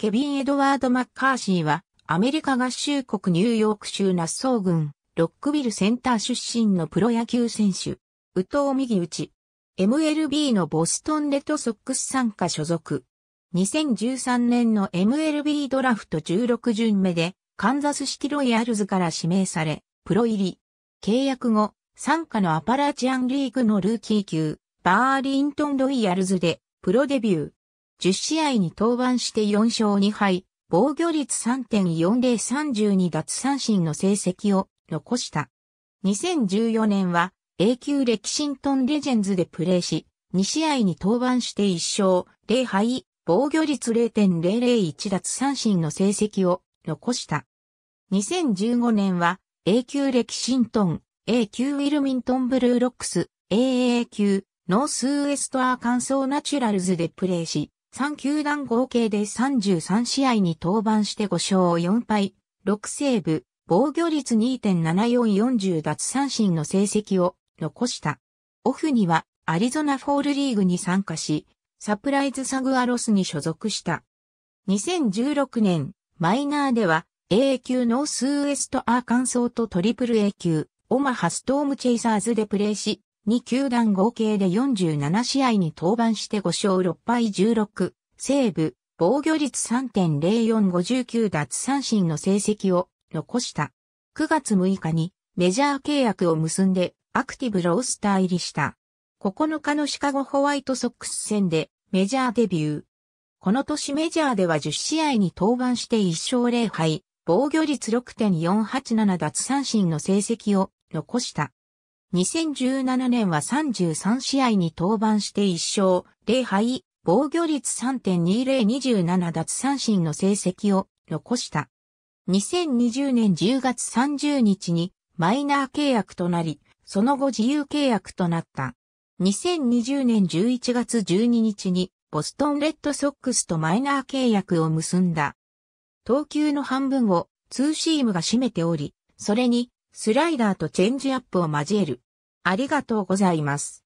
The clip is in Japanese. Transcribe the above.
ケビン・エドワード・マッカーシーは、アメリカ合衆国ニューヨーク州ナッソー郡、ロックビルセンター出身のプロ野球選手、宇藤右打ち、MLB のボストンレッドソックス参加所属。2013年の MLB ドラフト16巡目で、カンザスシティロイヤルズから指名され、プロ入り。契約後、参加のアパラチアンリーグのルーキー級、バーリントンロイヤルズで、プロデビュー。10試合に登板して4勝2敗、防御率3.4032奪三振の成績を残した。2014年は A 級レキシントンレジェンズでプレーし、2試合に登板して1勝0敗、防御率0.001奪三振の成績を残した。2015年は A 級レキシントン、A 級ウィルミントンブルーロックス、AAA 級ノースウエストアーカンソーナチュラルズでプレーし、3球団合計で33試合に登板して5勝4敗、6セーブ、防御率2.7440奪三振の成績を残した。オフにはアリゾナフォールリーグに参加し、サプライズサグアロスに所属した。2016年、マイナーでは A 級ノースウエストアーカンソーとトリプル A 級、オマハストームチェイサーズでプレーし、2球団合計で47試合に登板して5勝6敗16、西部、防御率3.0459奪三振の成績を残した。9月6日にメジャー契約を結んでアクティブロースター入りした。9日のシカゴホワイトソックス戦でメジャーデビュー。この年メジャーでは10試合に登板して1勝0敗、防御率6.487奪三振の成績を残した。2017年は33試合に登板して1勝、0敗、防御率3.2027奪三振の成績を残した。2020年10月30日にマイナー契約となり、その後自由契約となった。2020年11月12日にボストンレッドソックスとマイナー契約を結んだ。投球の半分をツーシームが占めており、それにスライダーとチェンジアップを交える。ありがとうございます。